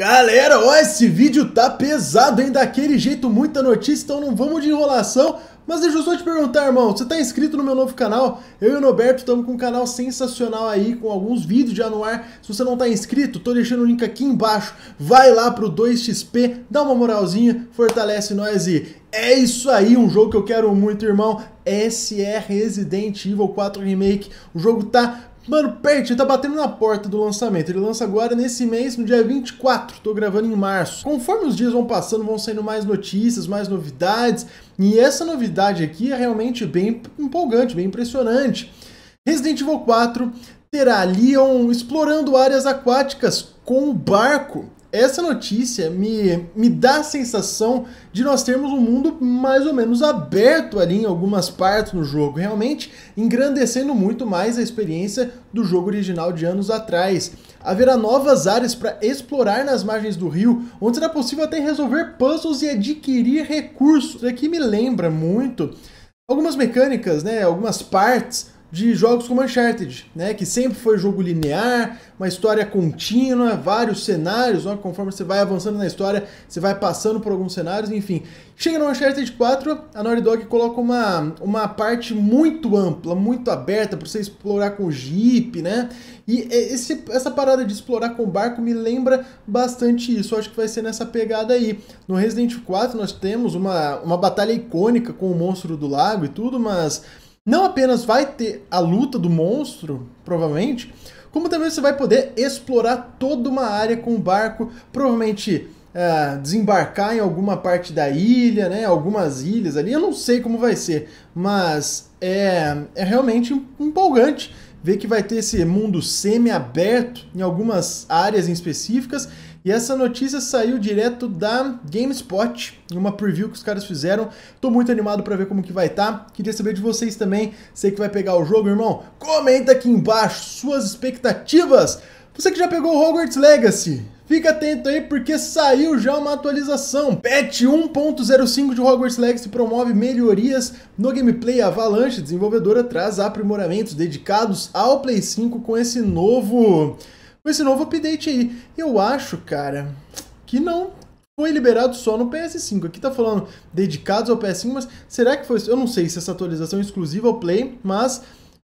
Galera, ó, esse vídeo tá pesado, hein? Daquele jeito, muita notícia, então não vamos de enrolação. Mas deixa eu só te perguntar, irmão, você tá inscrito no meu novo canal? Eu e o Noberto estamos com um canal sensacional aí, com alguns vídeos já no ar. Se você não tá inscrito, tô deixando o link aqui embaixo. Vai lá pro 2xp, dá uma moralzinha, fortalece nós e... É isso aí, um jogo que eu quero muito, irmão. SR Resident Evil 4 Remake. O jogo tá Mano, ele tá batendo na porta do lançamento. Ele lança agora nesse mês, no dia 24. Tô gravando em março. Conforme os dias vão passando, vão saindo mais notícias, mais novidades. E essa novidade aqui é realmente bem empolgante, bem impressionante. Resident Evil 4 terá Leon explorando áreas aquáticas com o barco essa notícia me, me dá a sensação de nós termos um mundo mais ou menos aberto ali em algumas partes no jogo, realmente engrandecendo muito mais a experiência do jogo original de anos atrás. Haverá novas áreas para explorar nas margens do rio, onde será possível até resolver puzzles e adquirir recursos. Isso aqui me lembra muito algumas mecânicas, né, algumas partes de jogos como Uncharted, né? Que sempre foi jogo linear, uma história contínua, vários cenários, ó, conforme você vai avançando na história, você vai passando por alguns cenários, enfim. Chega no Uncharted 4, a Naughty Dog coloca uma, uma parte muito ampla, muito aberta para você explorar com o Jeep, né? E esse, essa parada de explorar com o barco me lembra bastante isso. Eu acho que vai ser nessa pegada aí. No Resident 4 nós temos uma, uma batalha icônica com o monstro do lago e tudo, mas não apenas vai ter a luta do monstro, provavelmente, como também você vai poder explorar toda uma área com o barco, provavelmente é, desembarcar em alguma parte da ilha, né? Algumas ilhas ali, eu não sei como vai ser, mas é, é realmente empolgante vê que vai ter esse mundo semi-aberto em algumas áreas em específicas. E essa notícia saiu direto da GameSpot, em uma preview que os caras fizeram. Tô muito animado para ver como que vai estar. Tá. Queria saber de vocês também, sei que vai pegar o jogo, irmão. Comenta aqui embaixo suas expectativas. Você que já pegou Hogwarts Legacy, Fica atento aí porque saiu já uma atualização. Patch 1.05 de Hogwarts Legacy promove melhorias no gameplay. A Avalanche, desenvolvedora, traz aprimoramentos dedicados ao Play 5 com esse novo, com esse novo update aí. Eu acho, cara, que não foi liberado só no PS5. Aqui tá falando dedicados ao PS5, mas será que foi? Eu não sei se essa atualização é exclusiva ao Play, mas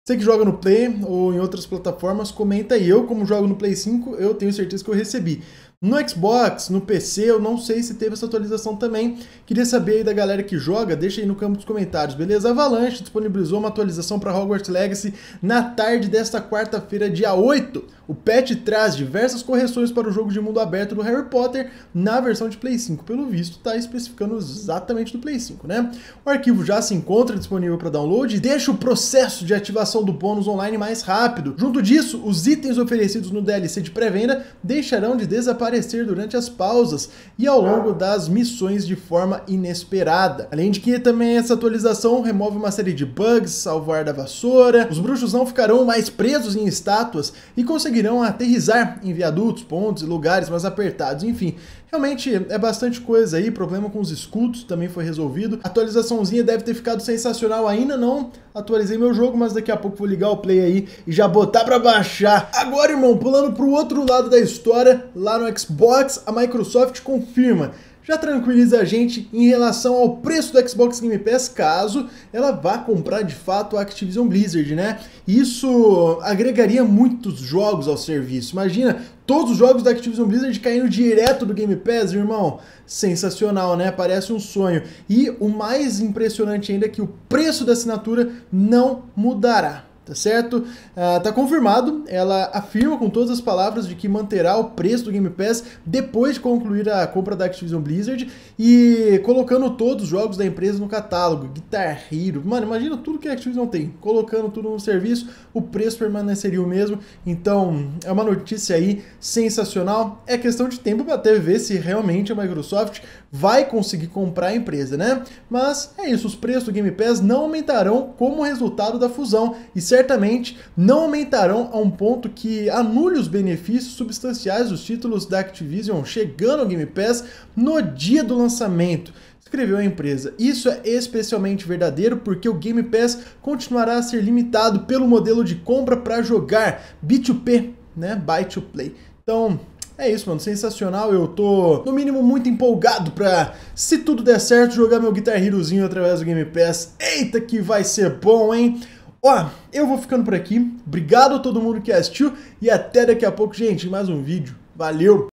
você que joga no Play ou em outras plataformas, comenta aí. Eu, como jogo no Play 5, eu tenho certeza que eu recebi. No Xbox, no PC, eu não sei se teve essa atualização também. Queria saber aí da galera que joga, deixa aí no campo dos comentários, beleza? Avalanche disponibilizou uma atualização para Hogwarts Legacy na tarde desta quarta-feira, dia 8. O patch traz diversas correções para o jogo de mundo aberto do Harry Potter na versão de Play 5. Pelo visto, está especificando exatamente do Play 5, né? O arquivo já se encontra disponível para download e deixa o processo de ativação do bônus online mais rápido. Junto disso, os itens oferecidos no DLC de pré-venda deixarão de desaparecer durante as pausas e ao longo das missões de forma inesperada. Além de que também essa atualização remove uma série de bugs, salvar da vassoura, os bruxos não ficarão mais presos em estátuas e conseguirão conseguirão aterrizar em viadutos, pontes e lugares mais apertados, enfim. Realmente é bastante coisa aí, problema com os escudos também foi resolvido. A atualizaçãozinha deve ter ficado sensacional, ainda não atualizei meu jogo, mas daqui a pouco vou ligar o play aí e já botar pra baixar. Agora, irmão, pulando pro outro lado da história, lá no Xbox, a Microsoft confirma já tranquiliza a gente em relação ao preço do Xbox Game Pass caso ela vá comprar de fato a Activision Blizzard, né? Isso agregaria muitos jogos jogos ao serviço. Imagina todos os jogos da Activision Blizzard caindo direto do Game Pass, irmão. Sensacional, né? Parece um sonho. E o mais impressionante ainda é que o preço da assinatura não mudará tá certo? Ah, tá confirmado, ela afirma com todas as palavras de que manterá o preço do Game Pass depois de concluir a compra da Activision Blizzard e colocando todos os jogos da empresa no catálogo, Guitar Hero, mano, imagina tudo que a Activision tem, colocando tudo no serviço, o preço permaneceria o mesmo, então é uma notícia aí sensacional, é questão de tempo para até ver se realmente a Microsoft vai conseguir comprar a empresa, né? Mas é isso, os preços do Game Pass não aumentarão como resultado da fusão e certamente não aumentarão a um ponto que anule os benefícios substanciais dos títulos da Activision chegando ao Game Pass no dia do lançamento escreveu a empresa. Isso é especialmente verdadeiro porque o Game Pass continuará a ser limitado pelo modelo de compra para jogar B2P, né? Buy to play. Então, é isso, mano, sensacional. Eu tô, no mínimo, muito empolgado pra, se tudo der certo, jogar meu Guitar Herozinho através do Game Pass. Eita, que vai ser bom, hein? Ó, eu vou ficando por aqui. Obrigado a todo mundo que assistiu e até daqui a pouco, gente, mais um vídeo. Valeu!